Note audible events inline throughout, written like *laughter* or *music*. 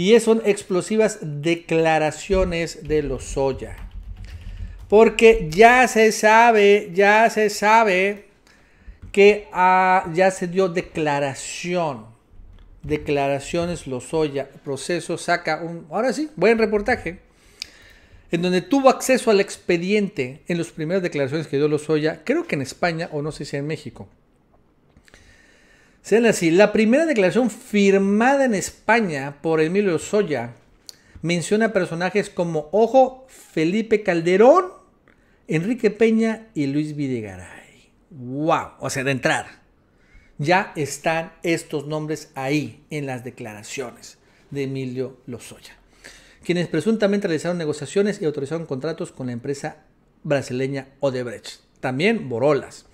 Y son explosivas declaraciones de Lozoya. Porque ya se sabe, ya se sabe que ah, ya se dio declaración. Declaraciones Lozoya. proceso saca un, ahora sí, buen reportaje. En donde tuvo acceso al expediente en las primeras declaraciones que dio Lozoya, creo que en España o no sé si en México. Sean así, la primera declaración firmada en España por Emilio Soya menciona personajes como Ojo, Felipe Calderón, Enrique Peña y Luis Videgaray. ¡Wow! O sea, de entrada, ya están estos nombres ahí en las declaraciones de Emilio Lozoya, quienes presuntamente realizaron negociaciones y autorizaron contratos con la empresa brasileña Odebrecht. También Borolas.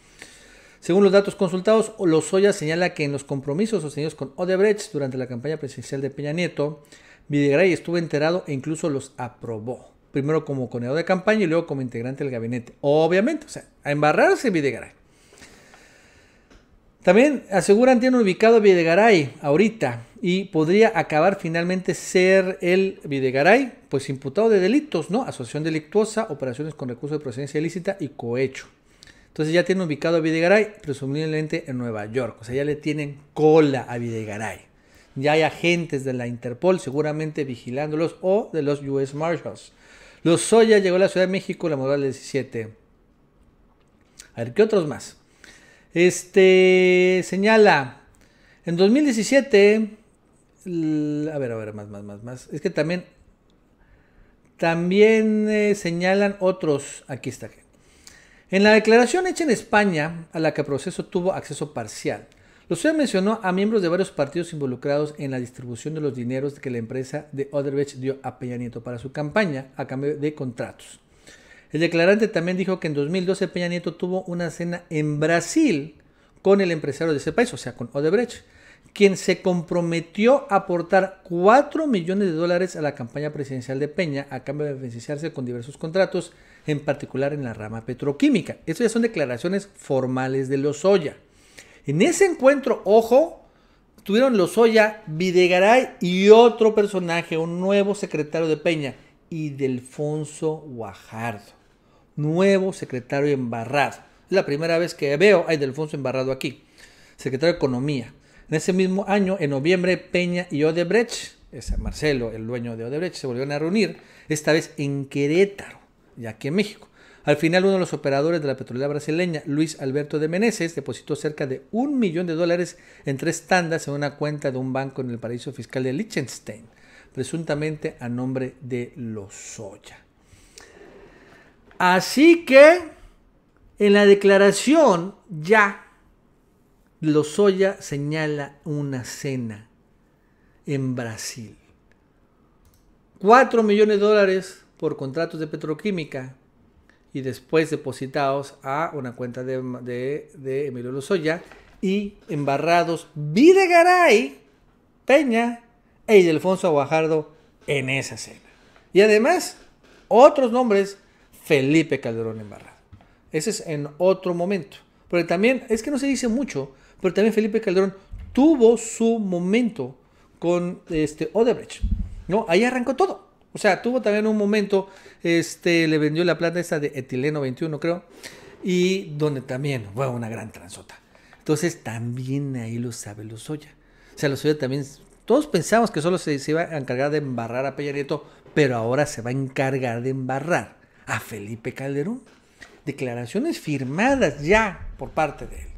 Según los datos consultados, Lozoya señala que en los compromisos sostenidos con Odebrecht durante la campaña presidencial de Peña Nieto, Videgaray estuvo enterado e incluso los aprobó. Primero como coneo de campaña y luego como integrante del gabinete. Obviamente, o sea, a embarrarse Videgaray. También aseguran tienen ubicado Videgaray ahorita y podría acabar finalmente ser el Videgaray, pues imputado de delitos, ¿no? Asociación delictuosa, operaciones con recursos de procedencia ilícita y cohecho. Entonces ya tiene ubicado a Videgaray, presumiblemente en Nueva York. O sea, ya le tienen cola a Videgaray. Ya hay agentes de la Interpol seguramente vigilándolos o de los US Marshals. Los Soya llegó a la Ciudad de México la modal 17. A ver, ¿qué otros más? Este señala, en 2017, a ver, a ver, más, más, más, más. Es que también, también eh, señalan otros, aquí está, en la declaración hecha en España, a la que Proceso tuvo acceso parcial, suyos mencionó a miembros de varios partidos involucrados en la distribución de los dineros que la empresa de Odebrecht dio a Peña Nieto para su campaña a cambio de contratos. El declarante también dijo que en 2012 Peña Nieto tuvo una cena en Brasil con el empresario de ese país, o sea, con Odebrecht, quien se comprometió a aportar 4 millones de dólares a la campaña presidencial de Peña a cambio de beneficiarse con diversos contratos, en particular en la rama petroquímica. Estas ya son declaraciones formales de los Lozoya. En ese encuentro, ojo, tuvieron los Lozoya, Videgaray y otro personaje, un nuevo secretario de Peña, y Delfonso Guajardo, nuevo secretario embarrado. Es la primera vez que veo a Delfonso embarrado aquí, secretario de Economía. En ese mismo año, en noviembre, Peña y Odebrecht, ese Marcelo, el dueño de Odebrecht, se volvieron a reunir, esta vez en Querétaro, ya que en México. Al final, uno de los operadores de la petrolera brasileña, Luis Alberto de Meneses, depositó cerca de un millón de dólares en tres tandas en una cuenta de un banco en el paraíso fiscal de Liechtenstein, presuntamente a nombre de Lozoya. Así que, en la declaración ya Lozoya señala una cena en Brasil. 4 millones de dólares por contratos de petroquímica y después depositados a una cuenta de, Emilio Lozoya y embarrados Videgaray, Peña e Ildefonso Aguajardo en esa cena. Y además, otros nombres, Felipe Calderón Embarrado. Ese es en otro momento. Pero también es que no se dice mucho pero también Felipe Calderón tuvo su momento con este Odebrecht, ¿no? Ahí arrancó todo. O sea, tuvo también un momento, este, le vendió la plata esa de etileno 21, creo, y donde también fue una gran transota. Entonces, también ahí lo sabe Lozoya. O sea, Lozoya también, todos pensamos que solo se, iba a encargar de embarrar a Peña pero ahora se va a encargar de embarrar a Felipe Calderón. Declaraciones firmadas ya por parte de él.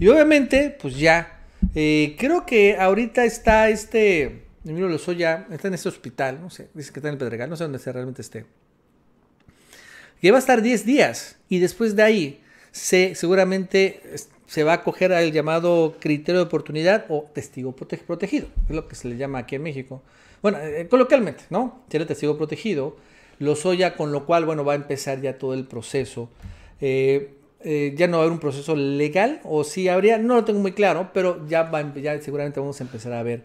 Y obviamente, pues ya. Eh, creo que ahorita está este. soy ya está en ese hospital, no sé, dice que está en el Pedregal, no sé dónde realmente esté. lleva a estar 10 días y después de ahí se, seguramente se va a coger al llamado criterio de oportunidad o testigo protegido, es lo que se le llama aquí en México. Bueno, eh, coloquialmente, ¿no? Tiene testigo protegido, lo ya con lo cual, bueno, va a empezar ya todo el proceso. Eh, eh, ya no va a haber un proceso legal o si habría, no lo tengo muy claro, pero ya, va, ya seguramente vamos a empezar a ver,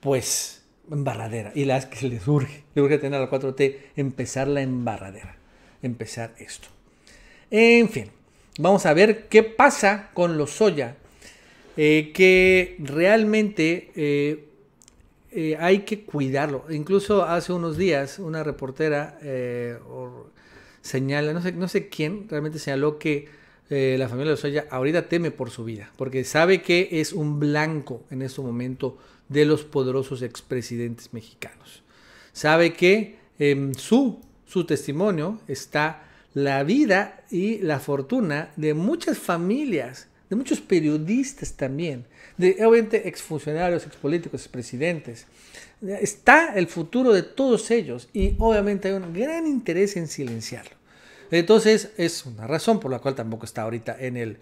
pues, embarradera. Y las que se les urge, les urge tener a la 4T, empezar la embarradera, empezar esto. En fin, vamos a ver qué pasa con los soya, eh, que realmente eh, hay que cuidarlo. Incluso hace unos días una reportera señala, no sé, no sé quién realmente señaló que eh, la familia Lozoya ahorita teme por su vida, porque sabe que es un blanco en este momento de los poderosos expresidentes mexicanos. Sabe que en em, su, su testimonio está la vida y la fortuna de muchas familias, de muchos periodistas también, de obviamente exfuncionarios, expolíticos, expresidentes. Está el futuro de todos ellos y obviamente hay un gran interés en silenciarlo. Entonces es una razón por la cual tampoco está ahorita en el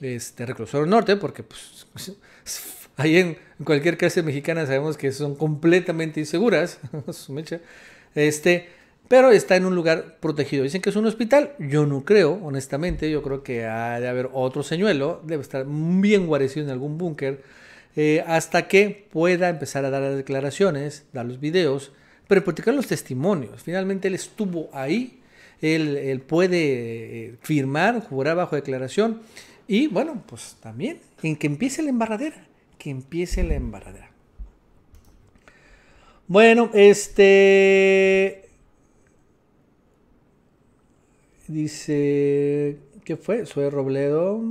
este, reclusorio norte, porque pues, *laughs* ahí en, cualquier cárcel mexicana sabemos que son completamente inseguras, *laughs* este, pero está en un lugar protegido. Dicen que es un hospital, yo no creo, honestamente, yo creo que ha de haber otro señuelo, debe estar bien guarecido en algún búnker, eh, hasta que pueda empezar a dar las declaraciones, dar los videos, pero practicar los testimonios. Finalmente él estuvo ahí él, puede eh, firmar, jurar bajo declaración. Y bueno, pues también en que empiece la embarradera, que empiece la embarradera. Bueno, este... Dice, ¿qué fue? Sue Robledo.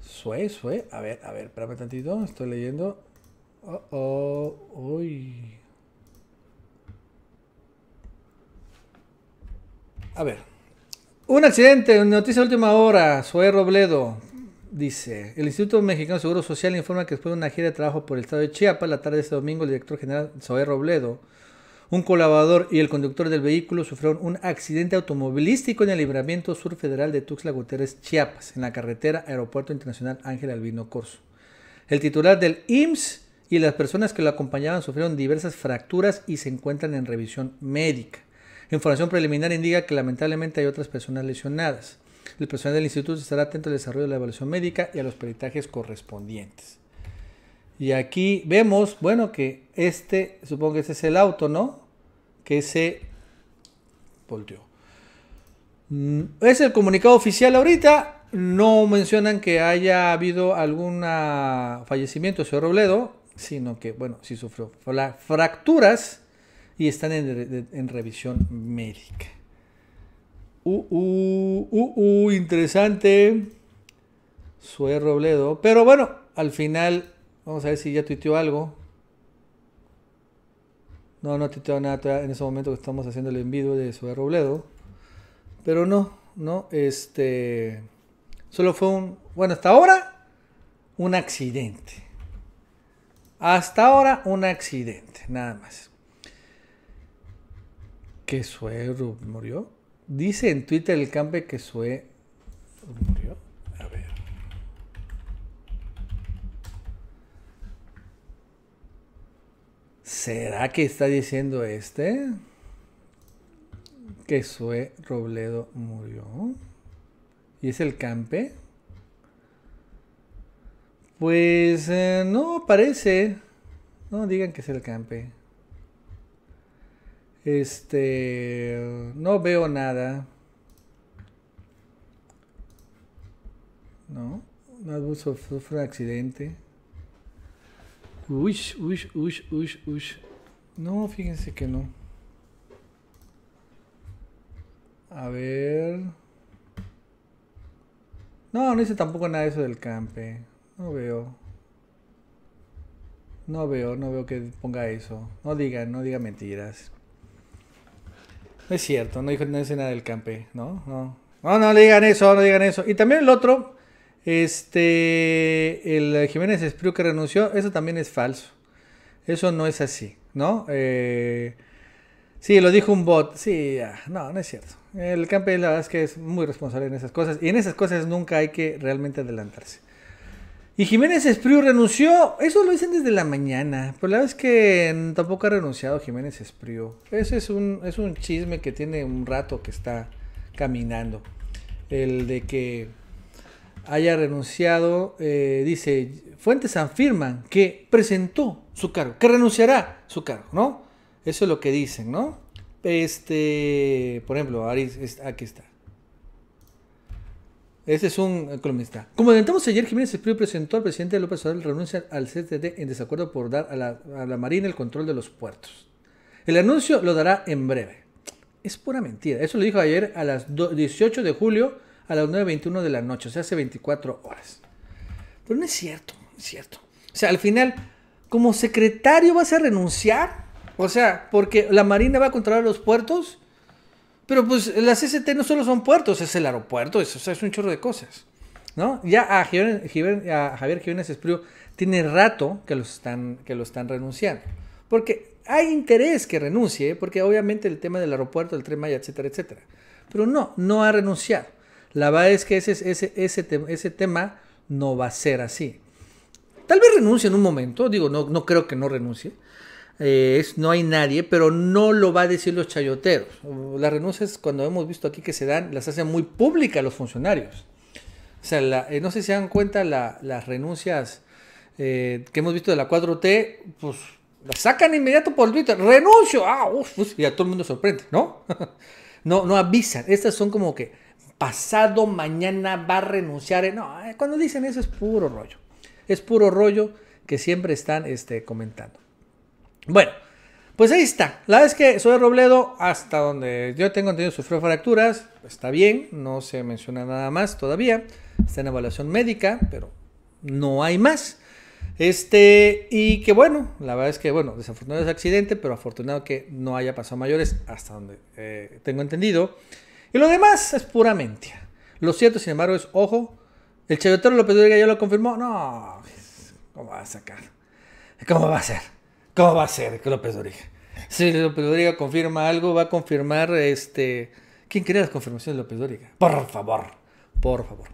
Sue, Sue. A ver, a ver, espérame tantito. Estoy leyendo. Oh, oh, uy. A ver. Un accidente, noticia de última hora. Zoe Robledo dice: El Instituto Mexicano de Seguro Social informa que después de una gira de trabajo por el estado de Chiapas, la tarde de este domingo, el director general Zoé Robledo, un colaborador y el conductor del vehículo sufrieron un accidente automovilístico en el libramiento sur federal de Tuxtla Gutiérrez, Chiapas, en la carretera Aeropuerto Internacional Ángel Albino Corso. El titular del IMSS y las personas que lo acompañaban sufrieron diversas fracturas y se encuentran en revisión médica. Información preliminar indica que lamentablemente hay otras personas lesionadas. El personal del instituto estará atento al desarrollo de la evaluación médica y a los peritajes correspondientes. Y aquí vemos, bueno, que este, supongo que este es el auto, ¿no? Que se volteó. Mm, es el comunicado oficial ahorita. No mencionan que haya habido algún ah, fallecimiento, señor Robledo, sino que, bueno, sí sufrió fracturas y están en, revisión médica. Uh, uh, uh, uh, interesante. Sue Robledo. Pero bueno, al final, vamos a ver si ya tuiteó algo. No, no tuiteó nada en ese momento que estamos haciendo el envío de Sue Robledo. Pero no, no, este. Solo fue un. Bueno, hasta ahora, un accidente. Hasta ahora, un accidente, nada más. ¿Que suero murió? Dice en Twitter el campe que Sue murió. A ver. ¿Será que está diciendo este? Que Sue Robledo murió. ¿Y es el campe? Pues eh, no parece. No digan que es el campe. Este, no veo nada. No, Nadbus sufre un accidente. Uy, uy, uy, uy, uy. No, fíjense que no. A ver. No, no hice tampoco nada de eso del campe. No veo. No veo, no veo que ponga eso. No digan, no diga mentiras. No es cierto, no dijo no dice nada del campe, ¿no? No. No, no le digan eso, no digan eso. Y también el otro, este, el Jiménez Espriu que renunció, eso también es falso. Eso no es así, ¿no? Eh, sí, lo dijo un bot, sí, no, no es cierto. El campe la verdad es que es muy responsable en esas cosas y en esas cosas nunca hay que realmente adelantarse. Y Jiménez Espriu renunció. Eso lo dicen desde la mañana. Pero pues la verdad es que tampoco ha renunciado Jiménez Espriu. Ese es un, es un chisme que tiene un rato que está caminando. El de que haya renunciado, eh, dice, fuentes afirman que presentó su cargo, que renunciará su cargo, ¿no? Eso es lo que dicen, ¿no? Este, por ejemplo, Aris, aquí está. Ese es un columnista. Como comentamos ayer, Jiménez Espíritu presentó al presidente López Obrador renuncia al CTD en desacuerdo por dar a la, Marina el control de los puertos. El anuncio lo dará en breve. Es pura mentira. Eso lo dijo ayer a las 18 de julio a las 9.21 de la noche, o sea, hace 24 horas. Pero no es cierto, es cierto. O sea, al final, como secretario vas a renunciar. O sea, porque la Marina va a controlar los puertos pero pues las ST no solo son puertos, es el aeropuerto, es, es un chorro de cosas. ¿no? Ya a, Javier, Javier, Javier Jiménez tiene rato que lo están, que lo están renunciando. Porque hay interés que renuncie, porque obviamente el tema del aeropuerto, el tren Maya, etcétera, etcétera. Pero no, no ha renunciado. La verdad es que ese, ese, ese, ese tema no va a ser así. Tal vez renuncie en un momento, digo, no, no creo que no renuncie. Eh, no hay nadie, pero no lo va a decir los chayoteros. Las renuncias, cuando hemos visto aquí que se dan, las hacen muy públicas los funcionarios. O sea, eh, no sé si se dan cuenta las renuncias eh, que hemos visto de la 4T, pues las sacan inmediato por Twitter. ¡Renuncio! ¡Ah! Pues, y a todo el mundo sorprende, ¿no? *laughs* no, no avisan. Estas son como que pasado mañana va a renunciar. No, cuando dicen eso es puro rollo. Es puro rollo que siempre están este, comentando. Bueno, pues ahí está. La verdad es que Soy Robledo, hasta donde yo tengo entendido, sufrió fracturas. Está bien, no se menciona nada más todavía. Está en evaluación médica, pero no hay más. Este, y que bueno, la verdad es que, bueno, desafortunado ese accidente, pero afortunado que no haya pasado mayores, hasta donde eh, tengo entendido. Y lo demás es puramente, Lo cierto, sin embargo, es, ojo, el chayotero López Dóriga ya lo confirmó. No, ¿cómo va a sacar? ¿Cómo va a ser? ¿Cómo va a ser López Doriga? Si López Doriga confirma algo, va a confirmar este. ¿Quién quería las confirmaciones de López Dóriga? Por favor, por favor.